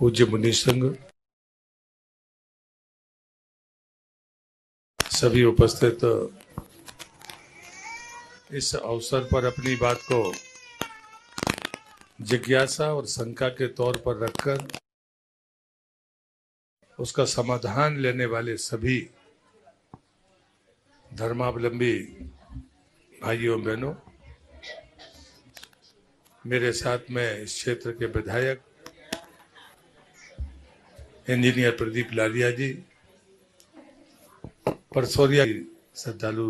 पूज्य मुनि संघ सभी उपस्थित इस अवसर पर अपनी बात को जिज्ञासा और शंका के तौर पर रखकर उसका समाधान लेने वाले सभी धर्मावलंबी भाइयों बहनों मेरे साथ में इस क्षेत्र के विधायक इंजीनियर प्रदीप लालिया जी परसोरिया श्रद्धालु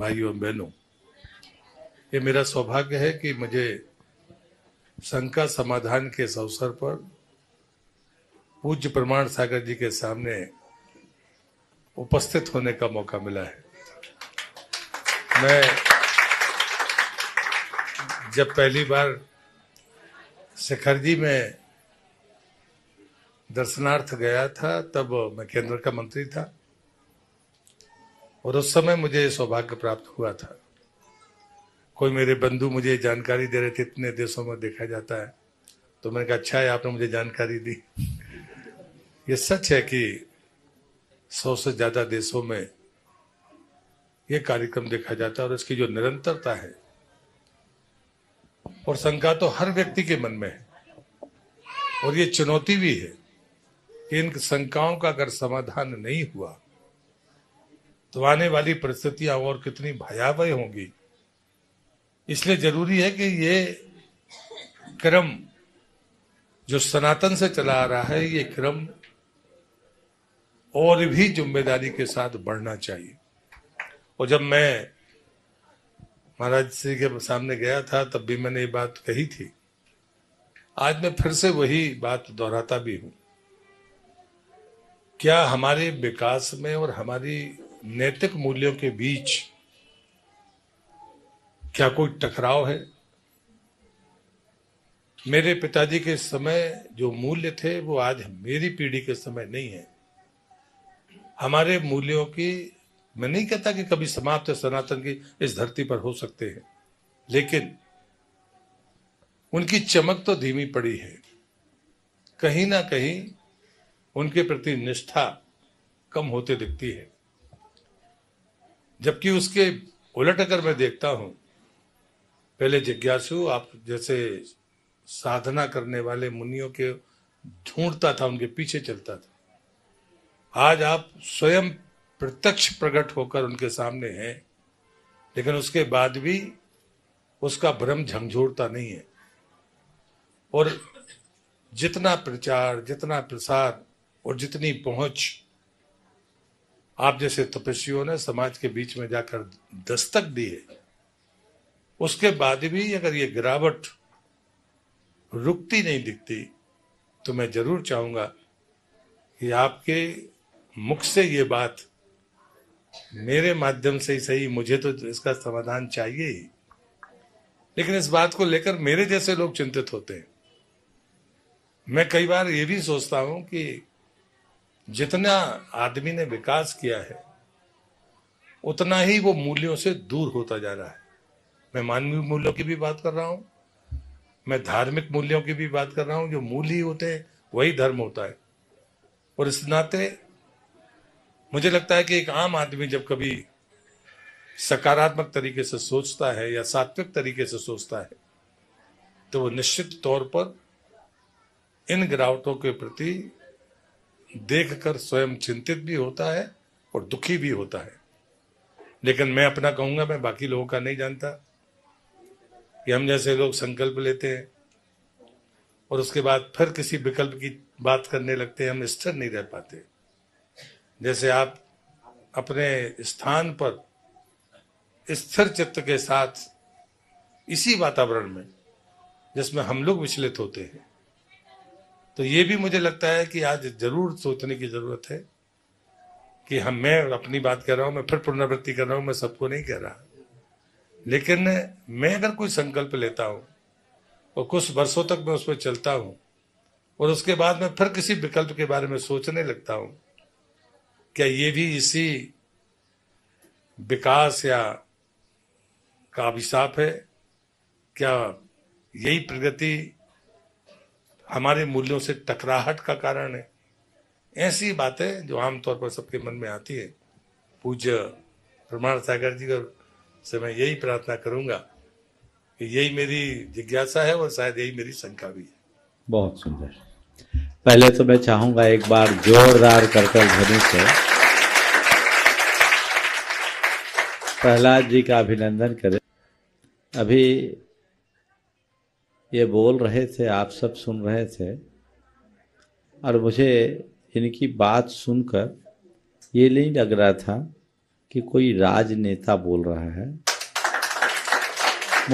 भाइयों बहनों ये मेरा सौभाग्य है कि मुझे शंका समाधान के इस अवसर पर पूज्य प्रमाण सागर जी के सामने उपस्थित होने का मौका मिला है मैं जब पहली बार शिखर जी में दर्शनार्थ गया था तब मैं केंद्र का मंत्री था और उस समय मुझे सौभाग्य प्राप्त हुआ था कोई मेरे बंधु मुझे जानकारी दे रहे थे इतने देशों में देखा जाता है तो मैंने कहा अच्छा है आपने मुझे जानकारी दी ये सच है कि सौ से ज़्यादा देशों में ये कार्यक्रम देखा जाता है और इसकी जो निरंतरता है और शंका तो हर व्यक्ति के मन में है और ये चुनौती भी है कि इन शंकाओं का अगर समाधान नहीं हुआ तो आने वाली परिस्थितियां और कितनी भयावह होंगी इसलिए जरूरी है कि ये क्रम जो सनातन से चला आ रहा है ये क्रम और भी जिम्मेदारी के साथ बढ़ना चाहिए और जब मैं महाराज जी के सामने गया था तब भी मैंने ये बात कही थी आज मैं फिर से वही बात दोहराता भी हूं क्या हमारे विकास में और हमारी नैतिक मूल्यों के बीच क्या कोई टकराव है मेरे पिताजी के समय जो मूल्य थे वो आज मेरी पीढ़ी के समय नहीं है हमारे मूल्यों की मैं नहीं कहता कि कभी समाप्त सनातन की इस धरती पर हो सकते हैं लेकिन उनकी चमक तो धीमी पड़ी है कहीं ना कहीं उनके प्रति निष्ठा कम होते दिखती है जबकि उसके उलट अगर मैं देखता हूं पहले जिज्ञासु आप जैसे साधना करने वाले मुनियों के ढूंढता था उनके पीछे चलता था आज आप स्वयं प्रत्यक्ष प्रकट होकर उनके सामने है लेकिन उसके बाद भी उसका भ्रम झंझोड़ता नहीं है और जितना प्रचार जितना प्रसार और जितनी पहुंच आप जैसे तपस्वियों ने समाज के बीच में जाकर दस्तक दी है उसके बाद भी अगर ये गिरावट रुकती नहीं दिखती तो मैं जरूर चाहूंगा कि आपके मुख से ये बात मेरे माध्यम से ही सही मुझे तो इसका समाधान चाहिए ही लेकिन इस बात को लेकर मेरे जैसे लोग चिंतित होते हैं मैं कई बार ये भी सोचता हूं कि जितना आदमी ने विकास किया है उतना ही वो मूल्यों से दूर होता जा रहा है मैं मानवीय मूल्यों की भी बात कर रहा हूं मैं धार्मिक मूल्यों की भी बात कर रहा हूं जो मूल ही होते हैं वही धर्म होता है और इस नाते मुझे लगता है कि एक आम आदमी जब कभी सकारात्मक तरीके से सोचता है या सात्विक तरीके से सोचता है तो वो निश्चित तौर पर इन गिरावटों के प्रति देखकर स्वयं चिंतित भी होता है और दुखी भी होता है लेकिन मैं अपना कहूंगा मैं बाकी लोगों का नहीं जानता कि हम जैसे लोग संकल्प लेते हैं और उसके बाद फिर किसी विकल्प की बात करने लगते हैं हम स्थिर नहीं रह पाते जैसे आप अपने स्थान पर स्थिर चित्त के साथ इसी वातावरण में जिसमें हम लोग विचलित होते हैं तो ये भी मुझे लगता है कि आज जरूर सोचने की जरूरत है कि हम मैं अपनी बात कर रहा हूँ मैं फिर पुनरावृत्ति कर रहा हूँ मैं सबको नहीं कह रहा लेकिन मैं अगर कोई संकल्प लेता हूँ और कुछ वर्षों तक मैं उस पर चलता हूँ और उसके बाद मैं फिर किसी विकल्प के बारे में सोचने लगता हूँ क्या ये भी इसी विकास या का अभिशाप है क्या यही प्रगति हमारे मूल्यों से टकराहट का कारण है ऐसी बातें जो आमतौर पर सबके मन में आती है पूज्य प्रमाण सागर जी से मैं यही प्रार्थना करूंगा कि यही मेरी जिज्ञासा है और शायद यही मेरी शंका भी है बहुत सुंदर पहले तो मैं चाहूंगा एक बार जोरदार करकर ध्वनि से प्रहलाद जी का अभिनंदन करें अभी ये बोल रहे थे आप सब सुन रहे थे और मुझे इनकी बात सुनकर ये नहीं लग रहा था कि कोई राजनेता बोल रहा है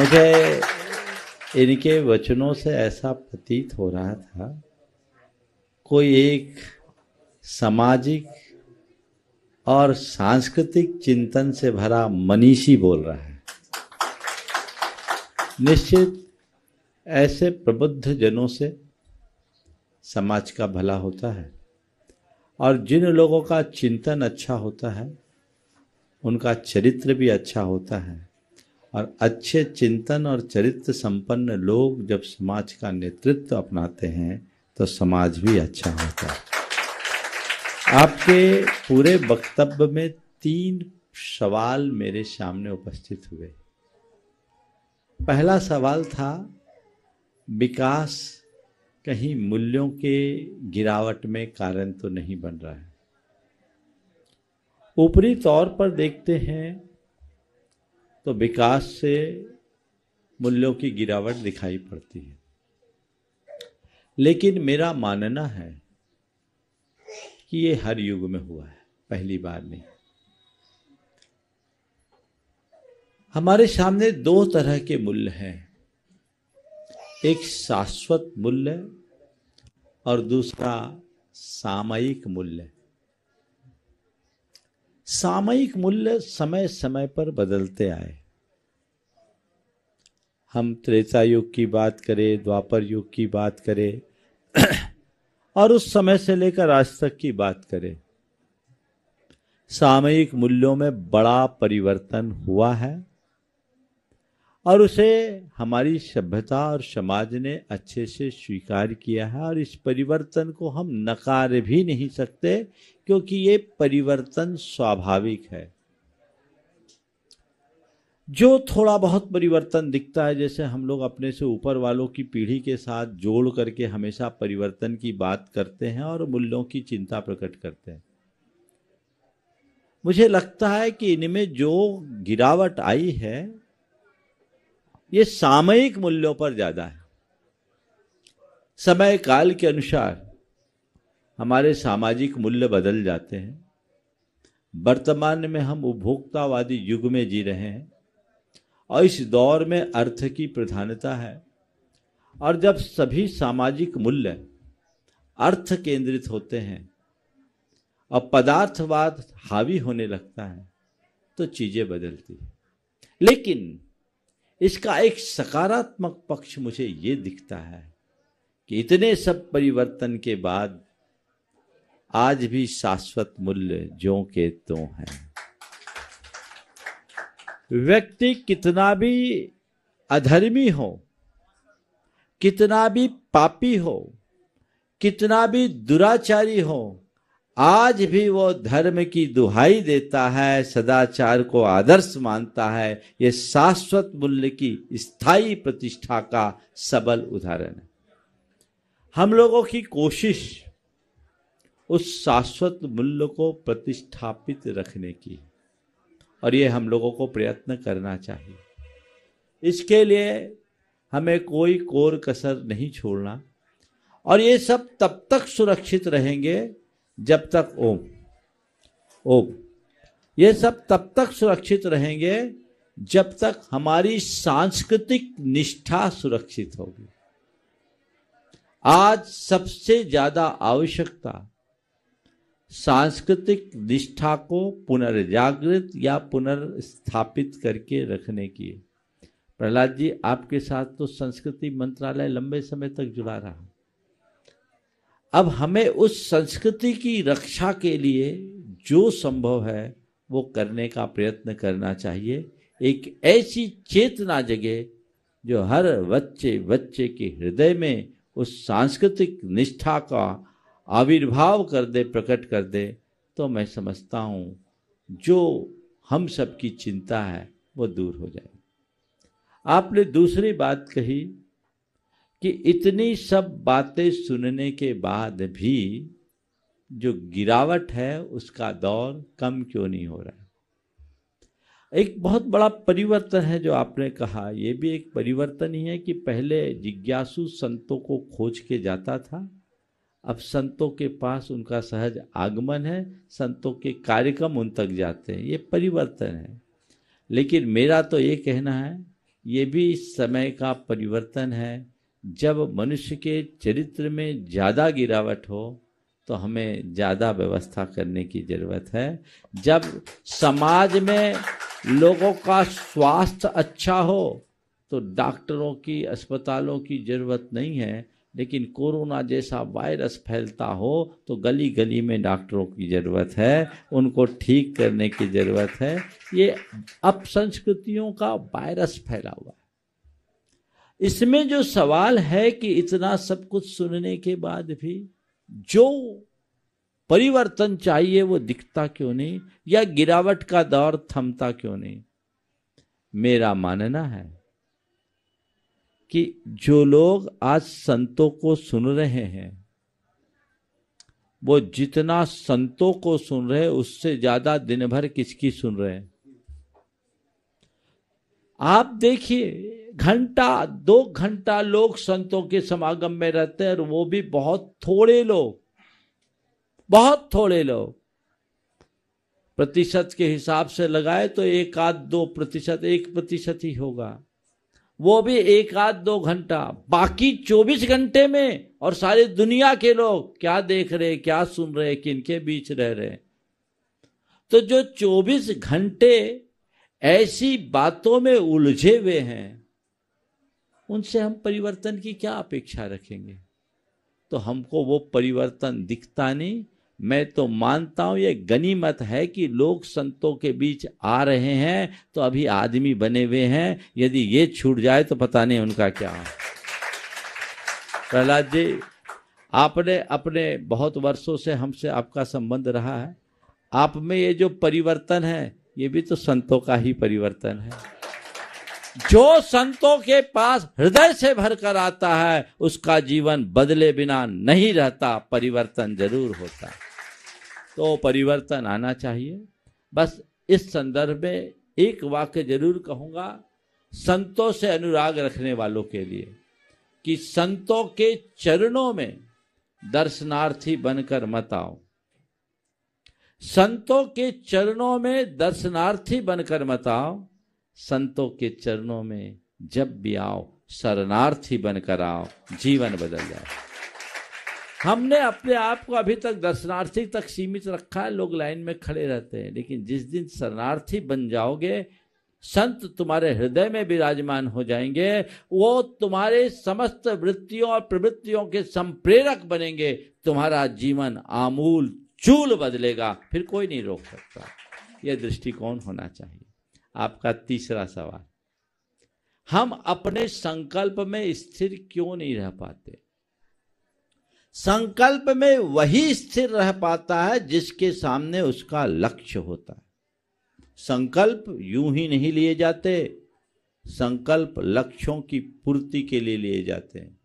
मुझे इनके वचनों से ऐसा प्रतीत हो रहा था कोई एक सामाजिक और सांस्कृतिक चिंतन से भरा मनीषी बोल रहा है निश्चित ऐसे प्रबुद्ध जनों से समाज का भला होता है और जिन लोगों का चिंतन अच्छा होता है उनका चरित्र भी अच्छा होता है और अच्छे चिंतन और चरित्र संपन्न लोग जब समाज का नेतृत्व अपनाते हैं तो समाज भी अच्छा होता है आपके पूरे वक्तव्य में तीन सवाल मेरे सामने उपस्थित हुए पहला सवाल था विकास कहीं मूल्यों के गिरावट में कारण तो नहीं बन रहा है ऊपरी तौर पर देखते हैं तो विकास से मूल्यों की गिरावट दिखाई पड़ती है लेकिन मेरा मानना है कि ये हर युग में हुआ है पहली बार नहीं हमारे सामने दो तरह के मूल्य हैं एक शाश्वत मूल्य और दूसरा सामयिक मूल्य सामयिक मूल्य समय समय पर बदलते आए हम त्रेता युग की बात करें द्वापर युग की बात करें और उस समय से लेकर आज तक की बात करें सामयिक मूल्यों में बड़ा परिवर्तन हुआ है और उसे हमारी सभ्यता और समाज ने अच्छे से स्वीकार किया है और इस परिवर्तन को हम नकार भी नहीं सकते क्योंकि ये परिवर्तन स्वाभाविक है जो थोड़ा बहुत परिवर्तन दिखता है जैसे हम लोग अपने से ऊपर वालों की पीढ़ी के साथ जोड़ करके हमेशा परिवर्तन की बात करते हैं और मूल्यों की चिंता प्रकट करते हैं मुझे लगता है कि इनमें जो गिरावट आई है ये सामयिक मूल्यों पर ज्यादा है समय काल के अनुसार हमारे सामाजिक मूल्य बदल जाते हैं वर्तमान में हम उपभोक्तावादी युग में जी रहे हैं और इस दौर में अर्थ की प्रधानता है और जब सभी सामाजिक मूल्य अर्थ केंद्रित होते हैं और पदार्थवाद हावी होने लगता है तो चीजें बदलती है लेकिन इसका एक सकारात्मक पक्ष मुझे ये दिखता है कि इतने सब परिवर्तन के बाद आज भी शाश्वत मूल्य जो के तो हैं व्यक्ति कितना भी अधर्मी हो कितना भी पापी हो कितना भी दुराचारी हो आज भी वो धर्म की दुहाई देता है सदाचार को आदर्श मानता है ये शाश्वत मूल्य की स्थायी प्रतिष्ठा का सबल उदाहरण है हम लोगों की कोशिश उस शाश्वत मूल्य को प्रतिष्ठापित रखने की है और ये हम लोगों को प्रयत्न करना चाहिए इसके लिए हमें कोई कोर कसर नहीं छोड़ना और ये सब तब तक सुरक्षित रहेंगे जब तक ओम ओम ये सब तब तक सुरक्षित रहेंगे जब तक हमारी सांस्कृतिक निष्ठा सुरक्षित होगी आज सबसे ज्यादा आवश्यकता सांस्कृतिक निष्ठा को पुनर्जागृत या पुनर्स्थापित करके रखने की प्रहलाद जी आपके साथ तो संस्कृति मंत्रालय लंबे समय तक जुड़ा रहा अब हमें उस संस्कृति की रक्षा के लिए जो संभव है वो करने का प्रयत्न करना चाहिए एक ऐसी चेतना जगे जो हर बच्चे बच्चे के हृदय में उस सांस्कृतिक निष्ठा का आविर्भाव कर दे प्रकट कर दे तो मैं समझता हूँ जो हम सब की चिंता है वो दूर हो जाए आपने दूसरी बात कही कि इतनी सब बातें सुनने के बाद भी जो गिरावट है उसका दौर कम क्यों नहीं हो रहा है एक बहुत बड़ा परिवर्तन है जो आपने कहा यह भी एक परिवर्तन ही है कि पहले जिज्ञासु संतों को खोज के जाता था अब संतों के पास उनका सहज आगमन है संतों के कार्यक्रम उन तक जाते हैं ये परिवर्तन है लेकिन मेरा तो ये कहना है ये भी समय का परिवर्तन है जब मनुष्य के चरित्र में ज़्यादा गिरावट हो तो हमें ज़्यादा व्यवस्था करने की ज़रूरत है जब समाज में लोगों का स्वास्थ्य अच्छा हो तो डॉक्टरों की अस्पतालों की ज़रूरत नहीं है लेकिन कोरोना जैसा वायरस फैलता हो तो गली गली में डॉक्टरों की ज़रूरत है उनको ठीक करने की ज़रूरत है ये अब संस्कृतियों का वायरस फैला हुआ है इसमें जो सवाल है कि इतना सब कुछ सुनने के बाद भी जो परिवर्तन चाहिए वो दिखता क्यों नहीं या गिरावट का दौर थमता क्यों नहीं मेरा मानना है कि जो लोग आज संतों को सुन रहे हैं वो जितना संतों को सुन रहे उससे ज्यादा दिन भर किसकी सुन रहे हैं आप देखिए घंटा दो घंटा लोग संतों के समागम में रहते हैं और वो भी बहुत थोड़े लोग बहुत थोड़े लोग प्रतिशत के हिसाब से लगाए तो एक आध दो प्रतिशत एक प्रतिशत ही होगा वो भी एक आध दो घंटा बाकी चौबीस घंटे में और सारी दुनिया के लोग क्या देख रहे क्या सुन रहे किन के बीच रह रहे तो जो चौबीस घंटे ऐसी बातों में उलझे हुए हैं उनसे हम परिवर्तन की क्या अपेक्षा रखेंगे तो हमको वो परिवर्तन दिखता नहीं मैं तो मानता हूं ये गनीमत है कि लोग संतों के बीच आ रहे हैं तो अभी आदमी बने हुए हैं यदि ये छूट जाए तो पता नहीं उनका क्या प्रहलाद जी आपने अपने बहुत वर्षों से हमसे आपका संबंध रहा है आप में ये जो परिवर्तन है ये भी तो संतों का ही परिवर्तन है जो संतों के पास हृदय से भरकर आता है उसका जीवन बदले बिना नहीं रहता परिवर्तन जरूर होता है तो परिवर्तन आना चाहिए बस इस संदर्भ में एक वाक्य जरूर कहूंगा संतों से अनुराग रखने वालों के लिए कि संतों के चरणों में दर्शनार्थी बनकर मत आओ संतों के चरणों में दर्शनार्थी बनकर मत आओ संतों के चरणों में जब भी आओ शरणार्थी बनकर आओ जीवन बदल जाए हमने अपने आप को अभी तक दर्शनार्थी तक सीमित रखा है लोग लाइन में खड़े रहते हैं लेकिन जिस दिन शरणार्थी बन जाओगे संत तुम्हारे हृदय में विराजमान हो जाएंगे वो तुम्हारे समस्त वृत्तियों और प्रवृत्तियों के संप्रेरक बनेंगे तुम्हारा जीवन आमूल चूल बदलेगा फिर कोई नहीं रोक सकता यह दृष्टिकोण होना चाहिए आपका तीसरा सवाल हम अपने संकल्प में स्थिर क्यों नहीं रह पाते संकल्प में वही स्थिर रह पाता है जिसके सामने उसका लक्ष्य होता है संकल्प यूं ही नहीं लिए जाते संकल्प लक्ष्यों की पूर्ति के लिए लिए जाते हैं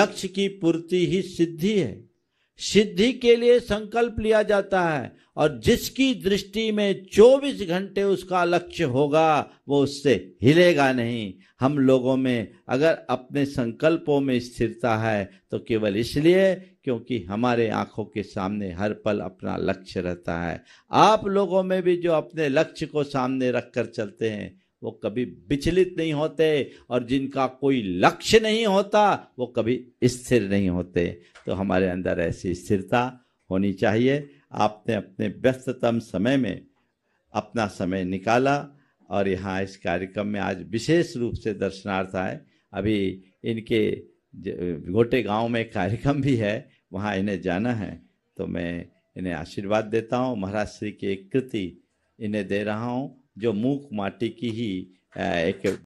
लक्ष्य की पूर्ति ही सिद्धि है सिद्धि के लिए संकल्प लिया जाता है और जिसकी दृष्टि में 24 घंटे उसका लक्ष्य होगा वो उससे हिलेगा नहीं हम लोगों में अगर अपने संकल्पों में स्थिरता है तो केवल इसलिए क्योंकि हमारे आंखों के सामने हर पल अपना लक्ष्य रहता है आप लोगों में भी जो अपने लक्ष्य को सामने रख कर चलते हैं वो कभी विचलित नहीं होते और जिनका कोई लक्ष्य नहीं होता वो कभी स्थिर नहीं होते तो हमारे अंदर ऐसी स्थिरता होनी चाहिए आपने अपने व्यस्ततम समय में अपना समय निकाला और यहाँ इस कार्यक्रम में आज विशेष रूप से दर्शनार्थ आए अभी इनके घोटे गांव में कार्यक्रम भी है वहाँ इन्हें जाना है तो मैं इन्हें आशीर्वाद देता हूँ महाराज श्री की एक कृति इन्हें दे रहा हूँ जो मूक माटी की ही एक